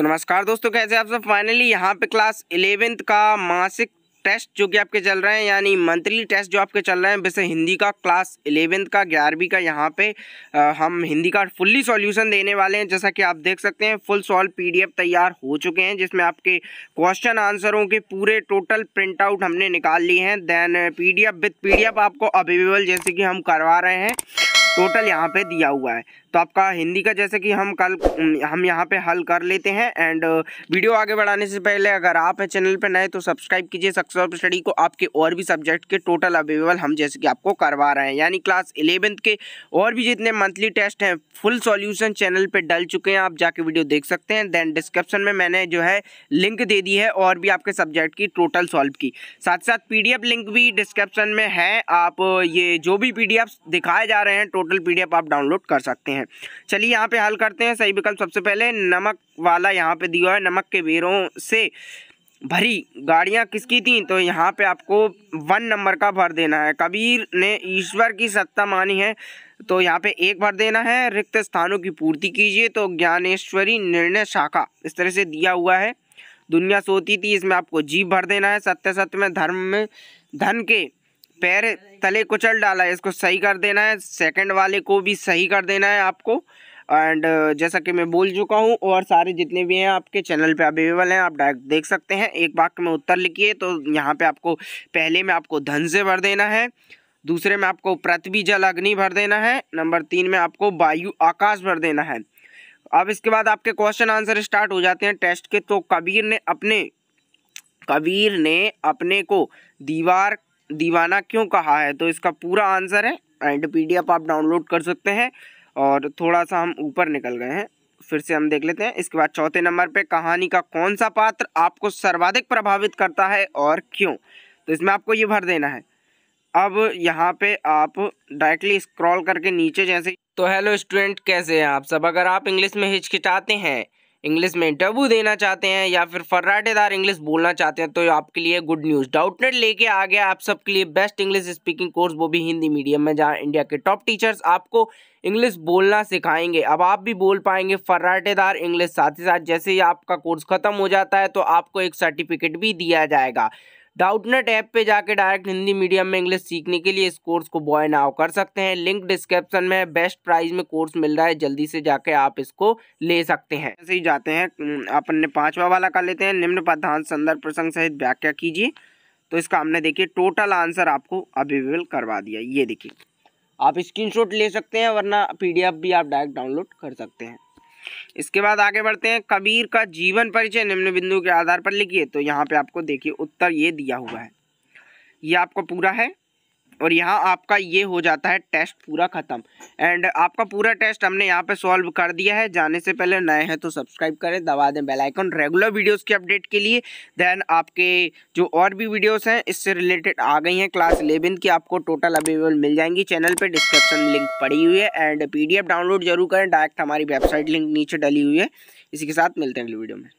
तो नमस्कार दोस्तों कैसे आप सब फाइनली यहाँ पे क्लास इलेवेंथ का मासिक टेस्ट जो कि आपके चल रहे हैं यानी मंथली टेस्ट जो आपके चल रहे हैं वैसे हिंदी का क्लास इलेवेंथ का ग्यारहवीं का यहाँ पे आ, हम हिंदी का फुल्ली सॉल्यूशन देने वाले हैं जैसा कि आप देख सकते हैं फुल सॉल्व पीडीएफ तैयार हो चुके हैं जिसमें आपके क्वेश्चन आंसरों के पूरे टोटल प्रिंट आउट हमने निकाल लिए हैं then P D F with P D F आपको अवेलेबल जैसे कि हम करवा रहे हैं टोटल यहाँ पे दिया हुआ है तो आपका हिंदी का जैसे कि हम कल हम यहाँ पे हल कर लेते हैं एंड uh, वीडियो आगे बढ़ाने से पहले अगर आप चैनल पर नए तो सब्सक्राइब कीजिए सक्सेसफुल स्टडी को आपके और भी सब्जेक्ट के टोटल अवेलेबल हम जैसे कि आपको करवा रहे हैं यानी क्लास इलेवेंथ के और भी जितने मंथली टेस्ट हैं फुल सॉल्यूशन चैनल पर डल चुके हैं आप जाके वीडियो देख सकते हैं देन डिस्क्रिप्शन में मैंने जो है लिंक दे दी है और भी आपके सब्जेक्ट की टोटल सॉल्व की साथ साथ पी लिंक भी डिस्क्रिप्शन में है आप uh, ये जो भी पी दिखाए जा रहे हैं टोटल टोटल पी आप डाउनलोड कर सकते हैं चलिए यहाँ पे हल करते हैं सही विकल्प सबसे पहले नमक वाला यहाँ पे दिया है नमक के बेरों से भरी गाड़ियाँ किसकी थी तो यहाँ पे आपको वन नंबर का भर देना है कबीर ने ईश्वर की सत्ता मानी है तो यहाँ पे एक भर देना है रिक्त स्थानों की पूर्ति कीजिए तो ज्ञानेश्वरी निर्णय शाखा इस तरह से दिया हुआ है दुनिया सोती थी इसमें आपको जीव भर देना है सत्य सत्य में धर्म में धन के पैर तले कुचल डाला है इसको सही कर देना है सेकंड वाले को भी सही कर देना है आपको एंड uh, जैसा कि मैं बोल चुका हूँ और सारे जितने भी हैं आपके चैनल पे अवेलेबल हैं आप डायरेक्ट देख सकते हैं एक बात में उत्तर लिखिए तो यहाँ पे आपको पहले में आपको धन से भर देना है दूसरे में आपको पृथ्वी जल अग्नि भर देना है नंबर तीन में आपको वायु आकाश भर देना है अब इसके बाद आपके क्वेश्चन आंसर स्टार्ट हो जाते हैं टेस्ट के तो कबीर ने अपने कबीर ने अपने को दीवार दीवाना क्यों कहा है तो इसका पूरा आंसर है एंड पीडीएफ आप डाउनलोड कर सकते हैं और थोड़ा सा हम ऊपर निकल गए हैं फिर से हम देख लेते हैं इसके बाद चौथे नंबर पे कहानी का कौन सा पात्र आपको सर्वाधिक प्रभावित करता है और क्यों तो इसमें आपको ये भर देना है अब यहाँ पे आप डायरेक्टली स्क्रॉल करके नीचे जैसे तो हेलो स्टूडेंट कैसे हैं आप सब अगर आप इंग्लिश में हिचकिचाते हैं इंग्लिश में इंटरव्यू देना चाहते हैं या फिर फर्राटेदार इंग्लिश बोलना चाहते हैं तो आपके लिए गुड न्यूज़ डाउटनेट लेके आ गया आप सबके लिए बेस्ट इंग्लिश स्पीकिंग कोर्स वो भी हिंदी मीडियम में जहाँ इंडिया के टॉप टीचर्स आपको इंग्लिश बोलना सिखाएंगे अब आप भी बोल पाएंगे फर्राटेदार इंग्लिश साथ ही साथ जैसे ही आपका कोर्स खत्म हो जाता है तो आपको एक सर्टिफिकेट भी दिया जाएगा डाउटनेट ऐप पे जाके डायरेक्ट हिंदी मीडियम में इंग्लिश सीखने के लिए इस कोर्स को बॉय नाव कर सकते हैं लिंक डिस्क्रिप्शन में है बेस्ट प्राइस में कोर्स मिल रहा है जल्दी से जाके आप इसको ले सकते हैं ऐसे ही जाते हैं अपन ने पाँचवा वाला कर लेते हैं निम्न पदार्थ संदर्भ प्रसंग सहित व्याख्या कीजिए तो इसका हमने देखिए टोटल आंसर आपको अवेलेबल करवा दिया ये देखिए आप स्क्रीनशॉट ले सकते हैं वरना पीडीएफ भी आप डायरेक्ट डाउनलोड कर सकते हैं इसके बाद आगे बढ़ते हैं कबीर का जीवन परिचय निम्न बिंदु के आधार पर लिखिए तो यहाँ पे आपको देखिए उत्तर ये दिया हुआ है ये आपको पूरा है और यहाँ आपका ये हो जाता है टेस्ट पूरा ख़त्म एंड आपका पूरा टेस्ट हमने यहाँ पे सॉल्व कर दिया है जाने से पहले नए हैं तो सब्सक्राइब करें दबा दें बेल आइकन रेगुलर वीडियोस की अपडेट के लिए देन आपके जो और भी वीडियोस हैं इससे रिलेटेड आ गई हैं क्लास इलेवन की आपको टोटल अवेलेबल मिल जाएंगी चैनल पर डिस्क्रिप्शन लिंक पड़ी हुई है एंड पी डाउनलोड जरूर करें डायरेक्ट हमारी वेबसाइट लिंक नीचे डली हुई है इसी के साथ मिलते हैं अगली वीडियो में